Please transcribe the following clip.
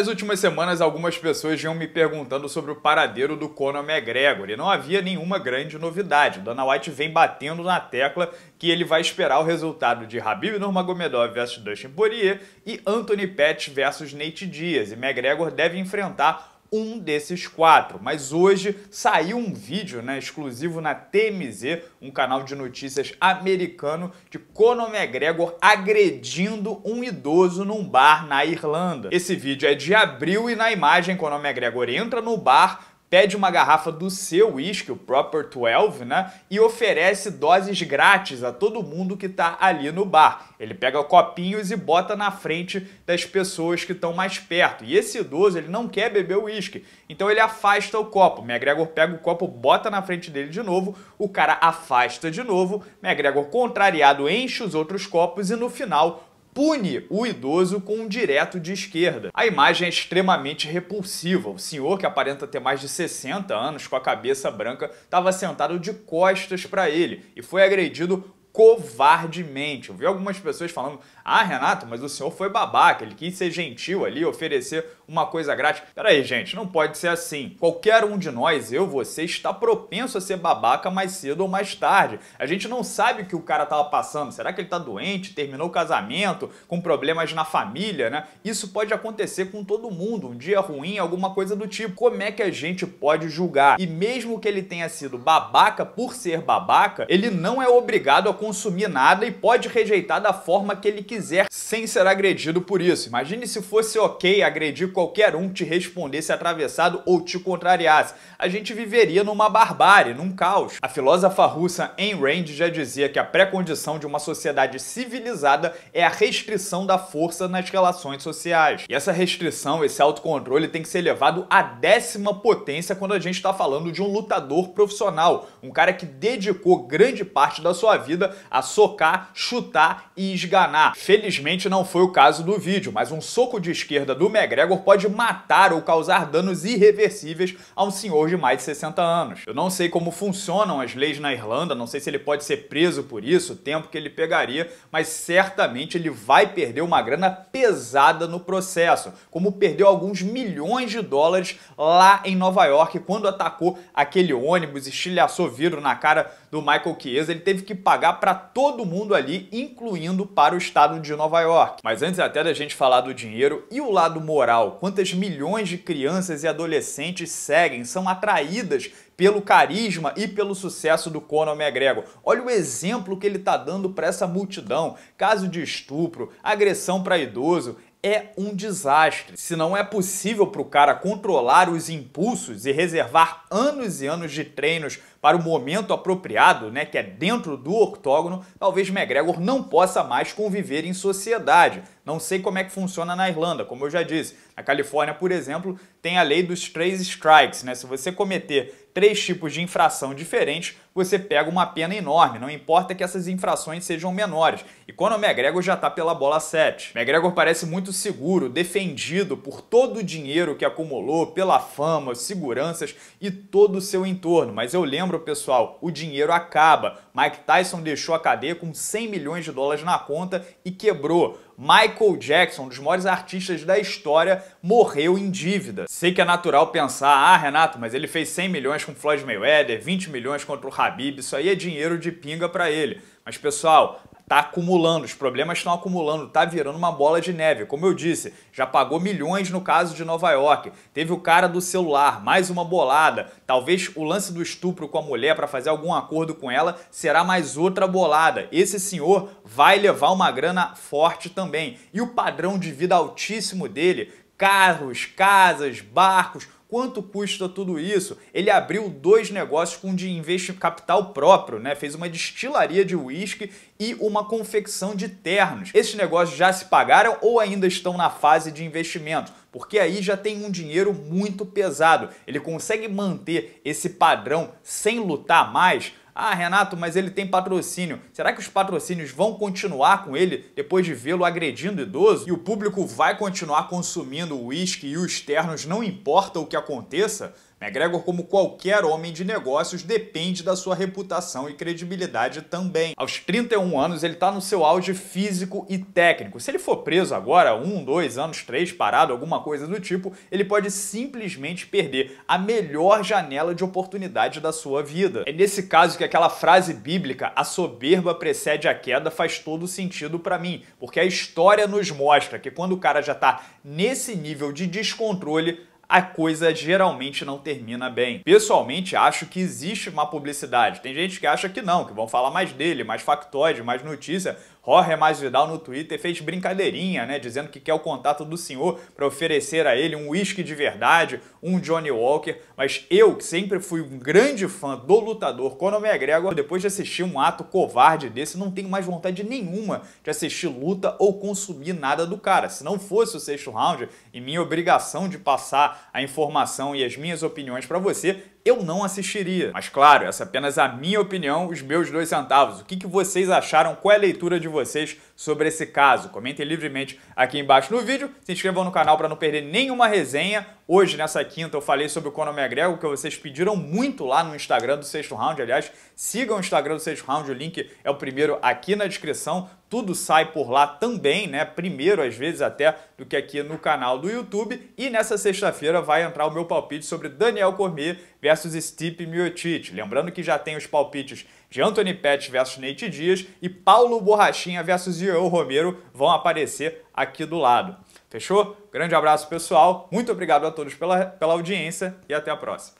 Nas últimas semanas, algumas pessoas vinham me perguntando sobre o paradeiro do Conor McGregor e não havia nenhuma grande novidade. Dana White vem batendo na tecla que ele vai esperar o resultado de Habib Nurmagomedov versus Dustin Poirier e Anthony Pettis versus Nate Diaz. E McGregor deve enfrentar um desses quatro. Mas hoje saiu um vídeo né, exclusivo na TMZ, um canal de notícias americano, de Conor McGregor agredindo um idoso num bar na Irlanda. Esse vídeo é de abril e na imagem Conor McGregor entra no bar, pede uma garrafa do seu uísque, o Proper 12, né? E oferece doses grátis a todo mundo que está ali no bar. Ele pega copinhos e bota na frente das pessoas que estão mais perto. E esse idoso, ele não quer beber o uísque, então ele afasta o copo. McGregor pega o copo, bota na frente dele de novo, o cara afasta de novo. McGregor, contrariado, enche os outros copos e no final pune o idoso com um direto de esquerda. A imagem é extremamente repulsiva. O senhor, que aparenta ter mais de 60 anos, com a cabeça branca, estava sentado de costas para ele e foi agredido covardemente. Eu vi algumas pessoas falando: "Ah, Renato, mas o senhor foi babaca, ele quis ser gentil ali, oferecer uma coisa grátis. Peraí, gente, não pode ser assim. Qualquer um de nós, eu, você, está propenso a ser babaca mais cedo ou mais tarde. A gente não sabe o que o cara estava passando. Será que ele está doente, terminou o casamento, com problemas na família, né? Isso pode acontecer com todo mundo. Um dia ruim, alguma coisa do tipo. Como é que a gente pode julgar? E mesmo que ele tenha sido babaca por ser babaca, ele não é obrigado a consumir nada e pode rejeitar da forma que ele quiser, sem ser agredido por isso. Imagine se fosse ok agredir qualquer um te respondesse atravessado ou te contrariasse. A gente viveria numa barbárie, num caos. A filósofa russa Ayn Rand já dizia que a pré-condição de uma sociedade civilizada é a restrição da força nas relações sociais. E essa restrição, esse autocontrole tem que ser levado à décima potência quando a gente está falando de um lutador profissional, um cara que dedicou grande parte da sua vida a socar, chutar e esganar. Felizmente não foi o caso do vídeo, mas um soco de esquerda do McGregor pode matar ou causar danos irreversíveis a um senhor de mais de 60 anos. Eu não sei como funcionam as leis na Irlanda, não sei se ele pode ser preso por isso, o tempo que ele pegaria, mas certamente ele vai perder uma grana pesada no processo, como perdeu alguns milhões de dólares lá em Nova York quando atacou aquele ônibus e estilhaçou vidro na cara do Michael Chiesa, ele teve que pagar para todo mundo ali, incluindo para o estado de Nova York. Mas antes até da gente falar do dinheiro e o lado moral, quantas milhões de crianças e adolescentes seguem, são atraídas pelo carisma e pelo sucesso do Conor McGregor. Olha o exemplo que ele está dando para essa multidão. Caso de estupro, agressão para idoso, é um desastre. Se não é possível para o cara controlar os impulsos e reservar anos e anos de treinos para o momento apropriado, né, que é dentro do octógono, talvez McGregor não possa mais conviver em sociedade. Não sei como é que funciona na Irlanda, como eu já disse. Na Califórnia, por exemplo, tem a lei dos três strikes, né? Se você cometer três tipos de infração diferentes, você pega uma pena enorme, não importa que essas infrações sejam menores. E quando o McGregor já está pela bola 7. McGregor parece muito seguro, defendido por todo o dinheiro que acumulou, pela fama, seguranças e todo o seu entorno, mas eu lembro lembro, pessoal, o dinheiro acaba. Mike Tyson deixou a cadeia com 100 milhões de dólares na conta e quebrou. Michael Jackson, um dos maiores artistas da história, morreu em dívida. Sei que é natural pensar, ah, Renato, mas ele fez 100 milhões com Floyd Mayweather, 20 milhões contra o Habib, isso aí é dinheiro de pinga para ele. Mas pessoal, tá acumulando, os problemas estão acumulando, tá virando uma bola de neve. Como eu disse, já pagou milhões no caso de Nova York. Teve o cara do celular, mais uma bolada. Talvez o lance do estupro com a mulher para fazer algum acordo com ela será mais outra bolada. Esse senhor vai levar uma grana forte também. E o padrão de vida altíssimo dele, carros, casas, barcos, Quanto custa tudo isso? Ele abriu dois negócios com de investimento capital próprio, né? Fez uma destilaria de uísque e uma confecção de ternos. Esses negócios já se pagaram ou ainda estão na fase de investimento? porque aí já tem um dinheiro muito pesado. Ele consegue manter esse padrão sem lutar mais ah, Renato, mas ele tem patrocínio. Será que os patrocínios vão continuar com ele depois de vê-lo agredindo idoso? E o público vai continuar consumindo o uísque e os ternos, não importa o que aconteça? McGregor, como qualquer homem de negócios, depende da sua reputação e credibilidade também. Aos 31 anos, ele está no seu auge físico e técnico. Se ele for preso agora, um, dois anos, três, parado, alguma coisa do tipo, ele pode simplesmente perder a melhor janela de oportunidade da sua vida. É nesse caso que aquela frase bíblica, a soberba precede a queda, faz todo sentido para mim, porque a história nos mostra que quando o cara já está nesse nível de descontrole, a coisa geralmente não termina bem. Pessoalmente, acho que existe uma publicidade. Tem gente que acha que não, que vão falar mais dele, mais factoide, mais notícia, Jorge Mais Vidal no Twitter fez brincadeirinha, né, dizendo que quer o contato do senhor para oferecer a ele um uísque de verdade, um Johnny Walker, mas eu que sempre fui um grande fã do lutador Conor McGregor, depois de assistir um ato covarde desse, não tenho mais vontade nenhuma de assistir luta ou consumir nada do cara. Se não fosse o sexto round e minha obrigação de passar a informação e as minhas opiniões para você, eu não assistiria. Mas claro, essa é apenas a minha opinião, os meus dois centavos. O que, que vocês acharam? Qual é a leitura de vocês sobre esse caso. Comentem livremente aqui embaixo no vídeo, se inscrevam no canal para não perder nenhuma resenha. Hoje, nessa quinta, eu falei sobre o Conor McGregor, que vocês pediram muito lá no Instagram do Sexto Round. Aliás, sigam o Instagram do Sexto Round, o link é o primeiro aqui na descrição. Tudo sai por lá também, né? Primeiro, às vezes, até do que aqui no canal do YouTube. E nessa sexta-feira vai entrar o meu palpite sobre Daniel Cormier versus Stipe Miocic. Lembrando que já tem os palpites de Anthony Pett versus Nate Dias e Paulo Borrachinha versus Iel Romero vão aparecer aqui do lado. Fechou? Grande abraço, pessoal. Muito obrigado a todos pela, pela audiência e até a próxima.